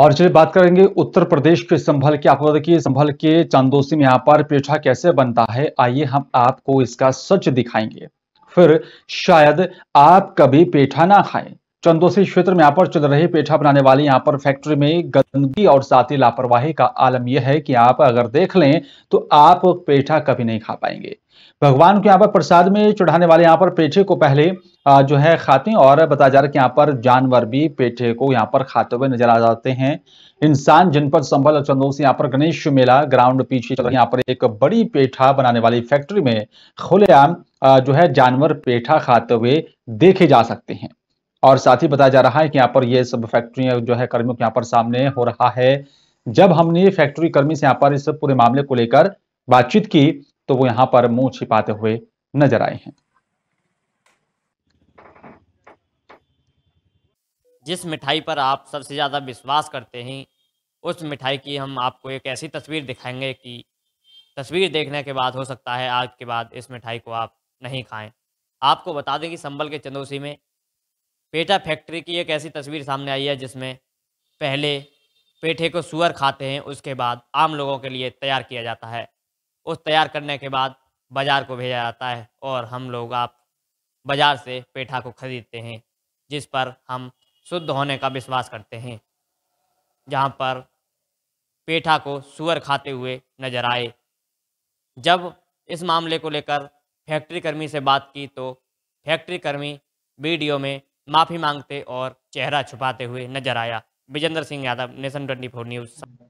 और चलिए बात करेंगे उत्तर प्रदेश के संभल के आपको देखिए संभल के चांदोसी में यहाँ पर पेठा कैसे बनता है आइए हम आपको इसका सच दिखाएंगे फिर शायद आप कभी पेठा ना खाएं चंदोसी क्षेत्र में यहाँ पर चल रहे पेठा बनाने वाली यहाँ पर फैक्ट्री में गंदगी और ही लापरवाही का आलम यह है कि आप अगर देख लें तो आप पेठा कभी नहीं खा पाएंगे भगवान को यहाँ पर प्रसाद में चढ़ाने वाले यहाँ पर पेठे को पहले जो है खाते हैं और बताया जा रहा है कि यहाँ पर जानवर भी पेठे को यहाँ पर खाते हुए नजर आ जाते हैं इंसान जनपद संभल चंदोसी यहाँ पर गणेश मेला ग्राउंड पीछे यहाँ पर एक बड़ी पेठा बनाने वाली फैक्ट्री में खुलेआम जो है जानवर पेठा खाते हुए देखे जा सकते हैं और साथ ही बताया जा रहा है कि यहाँ पर ये सब फैक्ट्रियां जो है कर्मियों के यहाँ पर सामने हो रहा है जब हमने फैक्ट्री कर्मी से यहाँ पर इस पूरे मामले को लेकर बातचीत की तो वो यहाँ पर मुंह छिपाते हुए नजर आए हैं जिस मिठाई पर आप सबसे ज़्यादा विश्वास करते हैं उस मिठाई की हम आपको एक ऐसी तस्वीर दिखाएंगे कि तस्वीर देखने के बाद हो सकता है आज के बाद इस मिठाई को आप नहीं खाएं आपको बता दें कि संबल के चंदोसी में पेठा फैक्ट्री की एक ऐसी तस्वीर सामने आई है जिसमें पहले पेठे को सुअर खाते हैं उसके बाद आम लोगों के लिए तैयार किया जाता है उस तैयार करने के बाद बाज़ार को भेजा जाता है और हम लोग आप बाज़ार से पेठा को ख़रीदते हैं जिस पर हम शुद्ध होने का विश्वास करते हैं जहाँ पर पेठा को सुअर खाते हुए नजर आए जब इस मामले को लेकर फैक्ट्री कर्मी से बात की तो फैक्ट्री कर्मी वीडियो में माफ़ी मांगते और चेहरा छुपाते हुए नजर आया Vijendra Singh Yadav nation twenty four news